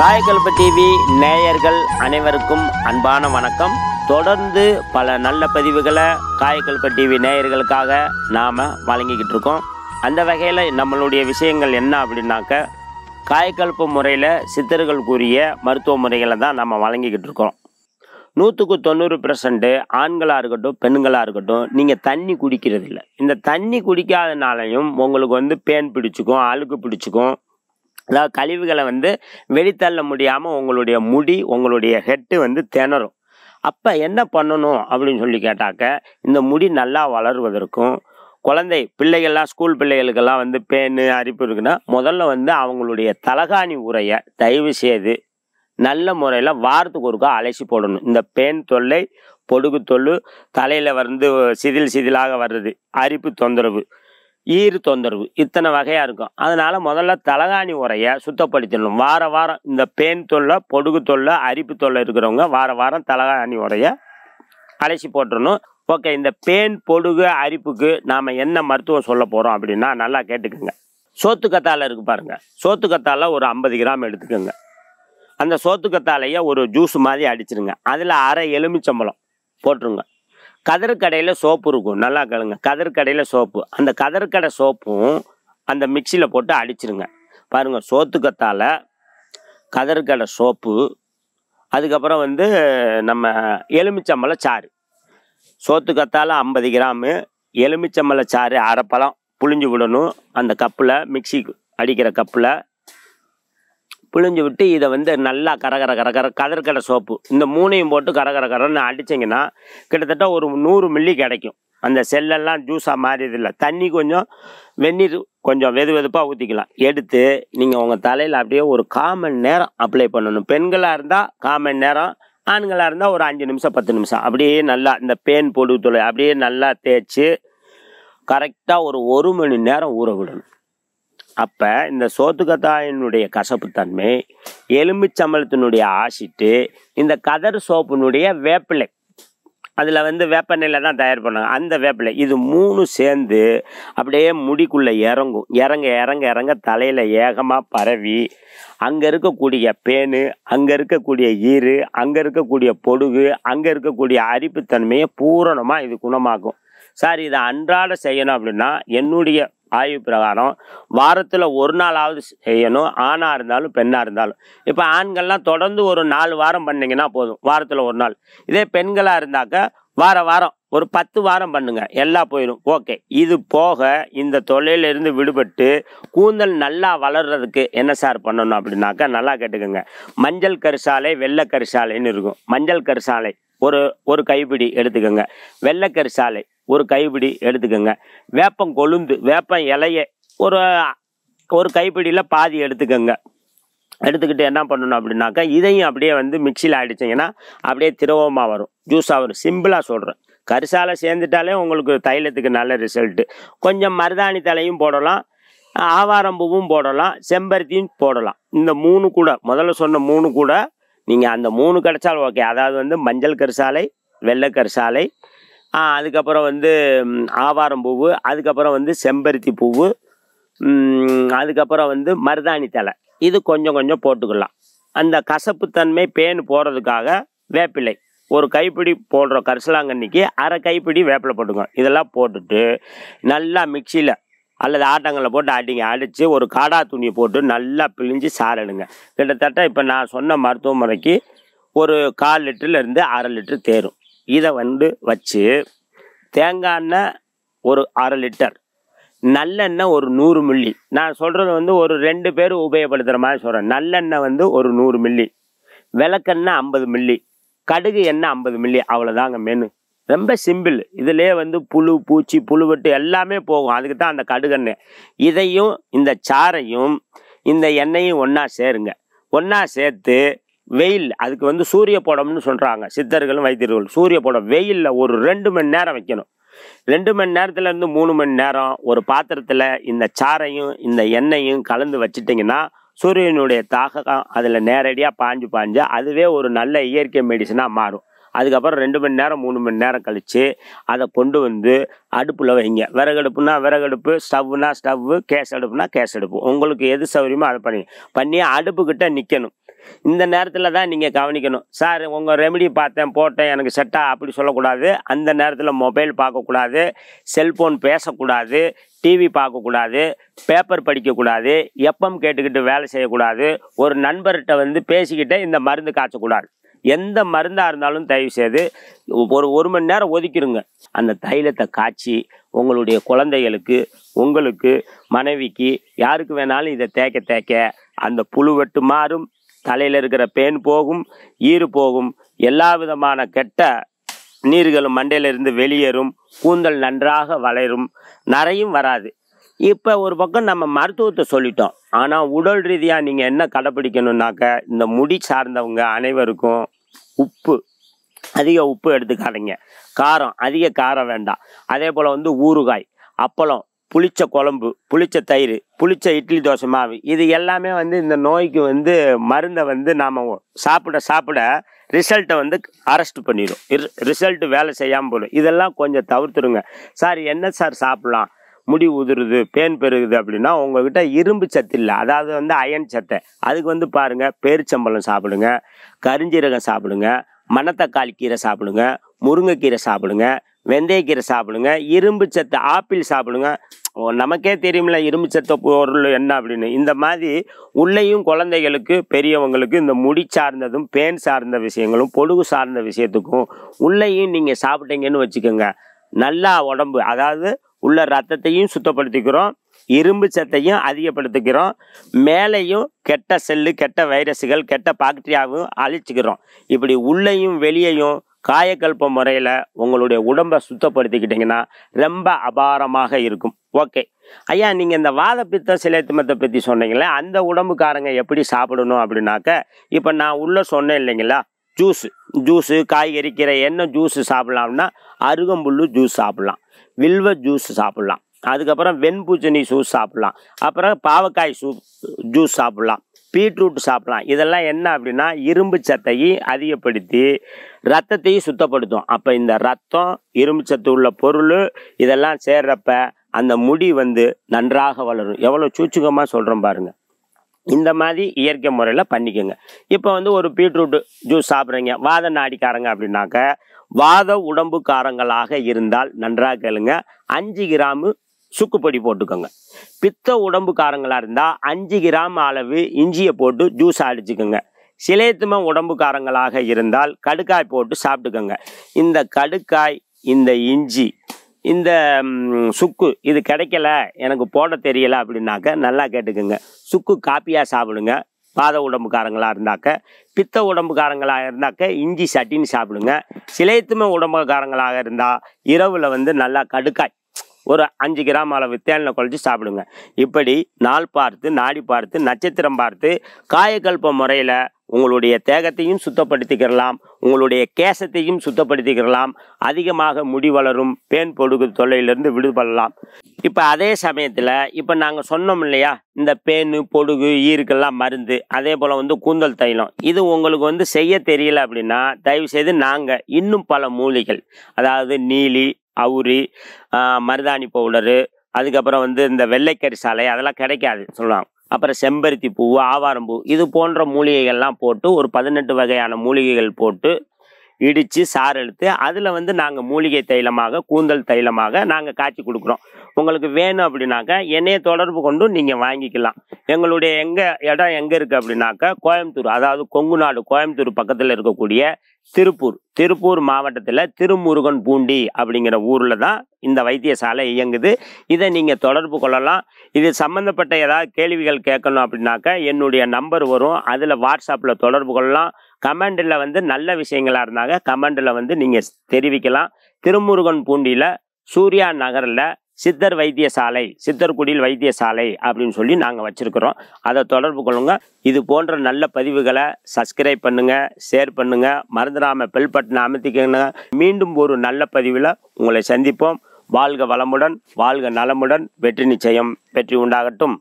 காயக்கல்ப TV நேயர்கள் அனைவருக்கும் அன்பான வணக்கம் தொடர்ந்து பல நல்ல பதிவுகளை காயக்கல்ப டிவி நேயர்களுக்காக நாம் வழங்கிக்கிட்டு இருக்கோம் அந்த வகையில் நம்மளுடைய விஷயங்கள் என்ன அப்படின்னாக்க காயக்கல்பு முறையில் சித்தர்கள் கூறிய மருத்துவ முறைகளை தான் நம்ம வழங்கிக்கிட்டு இருக்கோம் நூற்றுக்கு தொண்ணூறு பெர்சன்ட்டு ஆண்களாக இருக்கட்டும் பெண்களாக இருக்கட்டும் நீங்கள் தண்ணி குடிக்கிறதில்ல இந்த தண்ணி குடிக்காதனாலையும் உங்களுக்கு வந்து பேன் பிடிச்சிக்கும் அழுக்கு பிடிச்சிக்கும் அதாவது கழிவுகளை வந்து வெளித்தள்ள முடியாமல் உங்களுடைய முடி உங்களுடைய ஹெட்டு வந்து திணறும் அப்போ என்ன பண்ணணும் அப்படின்னு சொல்லி கேட்டாக்க இந்த முடி நல்லா வளருவதற்கும் குழந்தை பிள்ளைகள்லாம் ஸ்கூல் பிள்ளைகளுக்கெல்லாம் வந்து பேனு அரிப்பு இருக்குன்னா முதல்ல வந்து அவங்களுடைய தலகாணி உரையை தயவு செய்து நல்ல முறையில் வாரத்துக்கு ஒருக்கா அலசி போடணும் இந்த பேன் தொல்லை பொடுகு தொல்லு தலையில் வந்து சிதில் சிதிலாக வர்றது அரிப்பு தொந்தரவு ஈர் தொந்தரவு இத்தனை வகையாக இருக்கும் அதனால் முதல்ல தலகாணி உரையை சுத்தப்படுத்திடணும் வார வாரம் இந்த பேன் தொல்லை பொடுகு தொல்லை அரிப்பு தொல்லை இருக்கிறவங்க வார வாரம் தலகாணி உரையை அலசி போட்டுடணும் ஓகே இந்த பேன் பொடுகு அரிப்புக்கு நாம் என்ன மருத்துவம் சொல்ல போகிறோம் அப்படின்னா நல்லா கேட்டுக்கோங்க சோத்துக்கத்தாழை இருக்குது பாருங்கள் சோத்துக்கத்தாழை ஒரு ஐம்பது கிராம் எடுத்துக்கோங்க அந்த சோத்துக்கத்தாழையை ஒரு ஜூஸ் மாதிரி அடிச்சிருங்க அதில் அரை எலுமிச்சம்பளம் போட்டுருங்க கடையில் சோப்பு இருக்கும் நல்லா கேளுங்க கடையில் சோப்பு அந்த கடை சோப்பும் அந்த மிக்சியில் போட்டு அடிச்சிருங்க பாருங்கள் சோத்துக்கத்தால் கடை சோப்பு அதுக்கப்புறம் வந்து நம்ம எலுமிச்சம்பழ சாறு சோத்துக்கத்தால் ஐம்பது கிராமு எலுமிச்சம்பழ சாறு அரைப்பழம் புழிஞ்சு விடணும் அந்த கப்பில் மிக்சி அடிக்கிற கப்பில் பிழிஞ்சு விட்டு இதை வந்து நல்லா கரகர கரகர கதற்கடை சோப்பு இந்த மூணையும் போட்டு கரகர கரன்னு அடிச்சிங்கன்னா கிட்டத்தட்ட ஒரு நூறு மில்லி கிடைக்கும் அந்த செல்லெல்லாம் ஜூஸாக மாறியது இல்லை தண்ணி கொஞ்சம் வெந்நீர் கொஞ்சம் வெது வெதுப்பாக ஊற்றிக்கலாம் எடுத்து நீங்கள் உங்கள் தலையில் அப்படியே ஒரு காமன் நேரம் அப்ளை பண்ணணும் பெண்களாக இருந்தால் காமன் நேரம் ஆண்களாக இருந்தால் ஒரு அஞ்சு நிமிஷம் பத்து நிமிஷம் அப்படியே நல்லா இந்த பேன் பொடுத்துளை அப்படியே நல்லா தேய்ச்சி கரெக்டாக ஒரு ஒரு மணி நேரம் ஊற விடணும் அப்போ இந்த சோத்துக்கத்தாயினுடைய கசப்புத்தன்மை எலும்பிச்சம்பளத்தினுடைய ஆசிட்டு இந்த கதர் சோப்புனுடைய வேப்பிலை அதில் வந்து வேப்பெண்ணெயில் தான் தயார் பண்ணாங்க அந்த வேப்பிலை இது மூணு சேர்ந்து அப்படியே முடிக்குள்ளே இறங்கும் இறங்க இறங்க இறங்க தலையில் ஏகமாக பரவி அங்கே இருக்கக்கூடிய பேனு அங்கே இருக்கக்கூடிய ஈறு அங்கே இருக்கக்கூடிய பொடுகு அங்கே இருக்கக்கூடிய அரிப்புத்தன்மையை பூரணமாக இது குணமாக்கும் சார் இதை அன்றாட செய்யணும் அப்படின்னா என்னுடைய ஆய்வு பிரகாரம் வாரத்தில் ஒரு நாளாவது செய்யணும் ஆணாக இருந்தாலும் பெண்ணாக இருந்தாலும் இப்போ ஆண்கள்லாம் தொடர்ந்து ஒரு நாலு வாரம் பண்ணிங்கன்னா போதும் வாரத்தில் ஒரு நாள் இதே பெண்களாக இருந்தாக்க வார வாரம் ஒரு பத்து வாரம் பண்ணுங்க எல்லாம் போயிடும் ஓகே இது போக இந்த தொழிலிருந்து விடுபட்டு கூந்தல் நல்லா வளர்றதுக்கு என்ன சார் பண்ணணும் அப்படின்னாக்கா நல்லா கேட்டுக்கோங்க மஞ்சள் கரிசாலை வெள்ளை கரிசாலைன்னு இருக்கும் மஞ்சள் கரிசாலை ஒரு ஒரு கைப்பிடி எடுத்துக்கோங்க வெள்ளைக்கறி சாலை ஒரு கைப்பிடி எடுத்துக்கோங்க வேப்பம் கொழுந்து வேப்பம் இலைய ஒரு ஒரு கைப்பிடியில் பாதி எடுத்துக்கோங்க எடுத்துக்கிட்டு என்ன பண்ணணும் அப்படின்னாக்கா இதையும் அப்படியே வந்து மிக்சியில் அடிச்சிங்கன்னா அப்படியே திரவமாக வரும் ஜூஸாக வரும் சிம்பிளாக சொல்கிறேன் கரிசாலை சேர்ந்துட்டாலே உங்களுக்கு தைலத்துக்கு நல்ல ரிசல்ட்டு கொஞ்சம் மருதாணி தலையும் போடலாம் ஆவாரம் பூவும் போடலாம் செம்பருத்தியும் போடலாம் இந்த மூணு கூட முதல்ல சொன்ன மூணு கூட நீங்கள் அந்த மூணு கிடச்சாலும் ஓகே அதாவது வந்து மஞ்சள் கரிசாலை வெள்ளை சாலை அதுக்கப்புறம் வந்து ஆவாரம் பூவு அதுக்கப்புறம் வந்து செம்பருத்தி பூவு அதுக்கப்புறம் வந்து மருதாணி தலை இது கொஞ்சம் கொஞ்சம் போட்டுக்கலாம் அந்த கசப்புத்தன்மை பேன் போகிறதுக்காக வேப்பிலை ஒரு கைப்பிடி போடுற கரிசலாங்கண்ணிக்கு அரை கைப்பிடி வேப்பிலை போட்டுக்கோங்க இதெல்லாம் போட்டுட்டு நல்லா மிக்சியில் அல்லது ஆட்டங்களை போட்டு அடிங்க அடித்து ஒரு காடா துணியை போட்டு நல்லா பிழிஞ்சு சாரிடுங்க கிட்டத்தட்ட இப்போ நான் சொன்ன மருத்துவமனைக்கு ஒரு கால் லிட்டர்லேருந்து அரை லிட்டர் தேரும் இதை வந்து வச்சு தேங்காய் எண்ணெய் ஒரு அரை லிட்டர் நல்லெண்ணெய் ஒரு நூறு மில்லி நான் சொல்கிறது வந்து ஒரு ரெண்டு பேர் உபயோகப்படுத்துகிற மாதிரி சொல்கிறேன் நல்லெண்ணெய் வந்து ஒரு நூறு மில்லி விளக்கெண்ணெய் ஐம்பது மில்லி கடுகு எண்ணெய் ஐம்பது மில்லி அவ்வளோதாங்க மெனு ரொம்ப சிம்பிள் இதிலே வந்து புழு பூச்சி புழுவெட்டு எல்லாமே போகும் அதுக்கு தான் அந்த கடுகண்ணு இதையும் இந்த சாரையும் இந்த எண்ணெயும் ஒன்றா சேருங்க ஒன்றா சேர்த்து வெயில் அதுக்கு வந்து சூரிய படம்னு சொல்கிறாங்க சித்தர்களும் வைத்தியர்களும் சூரிய படம் வெயிலில் ஒரு ரெண்டு மணி நேரம் வைக்கணும் ரெண்டு மணி நேரத்துலேருந்து மூணு மணி நேரம் ஒரு பாத்திரத்தில் இந்த சாரையும் இந்த எண்ணெயும் கலந்து வச்சிட்டிங்கன்னா சூரியனுடைய தாகம் அதில் நேரடியாக பாஞ்சு பாஞ்சு அதுவே ஒரு நல்ல இயற்கை மெடிசனாக மாறும் அதுக்கப்புறம் ரெண்டு மணி நேரம் மூணு மணி நேரம் கழித்து அதை கொண்டு வந்து அடுப்பில் வைங்க விறகடுப்புனா விறகடுப்பு ஸ்டவ்னா ஸ்டவ்வு கேஸ் அடுப்புனா கேஸ் அடுப்பு உங்களுக்கு எது சௌகரியமோ அதை பண்ணி பண்ணி அடுப்புக்கிட்ட நிற்கணும் இந்த நேரத்தில் தான் நீங்கள் கவனிக்கணும் சார் உங்கள் ரெமெடி பார்த்தேன் போட்டேன் எனக்கு செட்டாக அப்படி சொல்லக்கூடாது அந்த நேரத்தில் மொபைல் பார்க்கக்கூடாது செல்ஃபோன் பேசக்கூடாது டிவி பார்க்கக்கூடாது பேப்பர் படிக்கக்கூடாது எப்பம் கேட்டுக்கிட்டு வேலை செய்யக்கூடாது ஒரு நண்பர்கிட்ட வந்து பேசிக்கிட்டே இந்த மருந்து காய்ச்சக்கூடாது எந்த மருந்தாக இருந்தாலும் தயவு செய்து ஒரு ஒரு மணி நேரம் ஒதுக்கிடுங்க அந்த தைலத்தை காய்ச்சி உங்களுடைய குழந்தைகளுக்கு உங்களுக்கு மனைவிக்கு யாருக்கு வேணாலும் இதை தேக்க தேக்க அந்த புழு வெட்டு மாறும் தலையில் இருக்கிற பேன் போகும் ஈறு போகும் எல்லா விதமான கெட்ட நீர்களும் மண்டையிலிருந்து வெளியேறும் கூந்தல் நன்றாக வளரும் நிறையும் வராது இப்போ ஒரு பக்கம் நம்ம மருத்துவத்தை சொல்லிட்டோம் ஆனால் உடல் ரீதியாக நீங்கள் என்ன கடைப்பிடிக்கணும்னாக்க இந்த முடி சார்ந்தவங்க அனைவருக்கும் உப்பு அதிக உப்பு எடுத்துக்காதீங்க காரம் அதிக காரம் வேண்டாம் அதே போல் வந்து ஊறுகாய் அப்பளம் புளிச்ச குழம்பு புளிச்ச தயிர் புளிச்ச இட்லி தோசை மாவு இது எல்லாமே வந்து இந்த நோய்க்கு வந்து மருந்தை வந்து நாம் சாப்பிட சாப்பிட ரிசல்ட்டை வந்து அரெஸ்ட் பண்ணிடும் ரிசல்ட்டு வேலை செய்யாமல் போயிடும் இதெல்லாம் கொஞ்சம் தவிர்த்துருங்க சார் என்ன சார் சாப்பிட்லாம் முடி உதிருது பேன் பெருகுது அப்படின்னா உங்கள்கிட்ட இரும்பு சத்து இல்லை அதாவது வந்து அயன் சத்தை அதுக்கு வந்து பாருங்கள் பேரிச்சம்பழம் சாப்பிடுங்க கருஞ்சீரகம் சாப்பிடுங்க மணத்தக்காளி கீரை சாப்பிடுங்க முருங்கைக்கீரை சாப்பிடுங்க வெந்தயக்கீரை சாப்பிடுங்க இரும்பு சத்து ஆப்பிள் சாப்பிடுங்க நமக்கே தெரியுமில்ல இரும்பு சத்த பொருள் என்ன அப்படின்னு இந்த மாதிரி உள்ளேயும் குழந்தைகளுக்கு பெரியவங்களுக்கு இந்த முடி சார்ந்ததும் பேன் சார்ந்த விஷயங்களும் பொடுகு சார்ந்த விஷயத்துக்கும் உள்ளேயும் நீங்கள் சாப்பிட்டீங்கன்னு வச்சுக்கோங்க நல்லா உடம்பு அதாவது உள்ள ரத்தத்தையும் சுத்தப்படுத்திக்கிறோம் இரும்பு சத்தையும் அதிகப்படுத்திக்கிறோம் மேலேயும் கெட்ட செல்லு கெட்ட வைரஸுகள் கெட்ட பாக்டீரியாவும் அழிச்சிக்கிறோம் இப்படி உள்ளேயும் வெளியையும் காயக்கல்ப முறையில் உங்களுடைய உடம்பை சுத்தப்படுத்திக்கிட்டிங்கன்னா ரொம்ப அபாரமாக இருக்கும் ஓகே ஐயா நீங்கள் இந்த வாதப்பித்த சிலைத்துமத்தை பற்றி சொன்னீங்களே அந்த உடம்புக்காரங்க எப்படி சாப்பிடணும் அப்படின்னாக்க இப்போ நான் உள்ளே சொன்னேன் இல்லைங்களா ஜூஸு ஜூஸு காய்கறிக்கிற என்ன ஜூஸு சாப்பிட்லாம்னா அருகம்புல் ஜூஸ் சாப்பிட்லாம் வில்வ ஜூஸ் சாப்பிட்லாம் அதுக்கப்புறம் வெண்பூச்சணி ஜூஸ் சாப்பிட்லாம் அப்புறம் பாவக்காய் சூ ஜூஸ் சாப்பிட்லாம் பீட்ரூட் சாப்பிட்லாம் இதெல்லாம் என்ன அப்படின்னா இரும்பு சத்தையை அதிகப்படுத்தி ரத்தத்தையும் சுத்தப்படுத்தும் அப்போ இந்த ரத்தம் இரும்பு சத்து உள்ள பொருள் இதெல்லாம் சேர்றப்ப அந்த முடி வந்து நன்றாக வளரும் எவ்வளோ சூச்சுகமாக சொல்கிறோம் பாருங்கள் இந்த மாதிரி இயற்கை முறையில் பண்ணிக்கோங்க இப்போ வந்து ஒரு பீட்ரூட்டு ஜூஸ் சாப்பிட்றீங்க வாத நாடிக்காரங்க அப்படின்னாக்க வாத உடம்புக்காரங்களாக இருந்தால் நன்றாக கேளுங்க அஞ்சு கிராமு சுக்குப்பொடி போட்டுக்கோங்க பித்த உடம்புக்காரங்களாக இருந்தால் அஞ்சு கிராம் அளவு இஞ்சியை போட்டு ஜூஸ் அடிச்சுக்கோங்க சிலைத்தும உடம்புக்காரங்களாக இருந்தால் கடுக்காய் போட்டு சாப்பிட்டுக்கோங்க இந்த கடுக்காய் இந்த இஞ்சி இந்த சுக்கு இது கிடைக்கல எனக்கு போட தெரியல அப்படின்னாக்க நல்லா கேட்டுக்குங்க சுக்கு காப்பியாக சாப்பிடுங்க பாத உடம்புக்காரங்களாக இருந்தாக்க பித்த உடம்புக்காரங்களாக இருந்தாக்க இஞ்சி சட்டின்னு சாப்பிடுங்க சிலைத்துமை உடம்புக்காரங்களாக இருந்தால் இரவில் வந்து நல்லா கடுக்காய் ஒரு அஞ்சு கிராம் அளவு தேனில் குழச்சி சாப்பிடுங்க இப்படி நாள் பார்த்து நாடி பார்த்து நட்சத்திரம் பார்த்து காயக்கல்ப முறையில் உங்களுடைய தேகத்தையும் சுத்தப்படுத்திக்கிறலாம் உங்களுடைய கேசத்தையும் சுத்தப்படுத்திக்கிறலாம் அதிகமாக முடி வளரும் பேன் பொடுகு தொல்லையிலிருந்து விடுபடலாம் இப்போ அதே சமயத்தில் இப்போ நாங்கள் சொன்னோம் இல்லையா இந்த பேனு பொடுகு ஈருக்கெல்லாம் மருந்து அதே போல் வந்து கூந்தல் தைலம் இது உங்களுக்கு வந்து செய்ய தெரியல அப்படின்னா தயவுசெய்து நாங்கள் இன்னும் பல மூலிகள் அதாவது நீலி அவுரி மருதாணி பவுடரு அதுக்கப்புறம் வந்து இந்த வெள்ளைக்கறி சாலை அதெல்லாம் கிடைக்காது சொல்லுவாங்க அப்புறம் செம்பருத்தி பூ ஆவாரம் பூ இது போன்ற மூலிகைகள்லாம் போட்டு ஒரு பதினெட்டு வகையான மூலிகைகள் போட்டு இடித்து சாறு எடுத்து அதில் வந்து நாங்கள் மூலிகை தைலமாக கூந்தல் தைலமாக நாங்கள் காய்ச்சி கொடுக்குறோம் உங்களுக்கு வேணும் அப்படின்னாக்கா என்னைய தொடர்பு கொண்டும் நீங்கள் வாங்கிக்கலாம் எங்களுடைய எங்கே இடம் எங்கே இருக்குது அப்படின்னாக்கா கோயம்புத்தூர் அதாவது கொங்கு நாடு கோயம்புத்தூர் பக்கத்தில் இருக்கக்கூடிய திருப்பூர் திருப்பூர் மாவட்டத்தில் திருமுருகன் பூண்டி அப்படிங்கிற ஊரில் தான் இந்த வைத்தியசாலை இயங்குது இதை நீங்கள் தொடர்பு கொள்ளலாம் இது சம்மந்தப்பட்ட ஏதாவது கேள்விகள் கேட்கணும் அப்படின்னாக்கா என்னுடைய நம்பர் வரும் அதில் வாட்ஸ்அப்பில் தொடர்பு கொள்ளலாம் கமெண்டில் வந்து நல்ல விஷயங்களாக இருந்தாங்க கமெண்டில் வந்து நீங்கள் தெரிவிக்கலாம் திருமுருகன் பூண்டியில் சூர்யா நகரில் சித்தர் வைத்தியசாலை சித்தர்குடியில் வைத்தியசாலை அப்படின்னு சொல்லி நாங்கள் வச்சுருக்குறோம் அதை தொடர்பு கொள்ளுங்கள் இது போன்ற நல்ல பதிவுகளை சப்ஸ்கிரைப் பண்ணுங்கள் ஷேர் பண்ணுங்கள் மறந்துடாமல் பெல் பட்டனை அமைத்திக்கணுங்க மீண்டும் ஒரு நல்ல பதிவில் உங்களை சந்திப்போம் வாழ்க வளமுடன் வாழ்க நலமுடன் வெற்றி நிச்சயம் வெற்றி உண்டாகட்டும்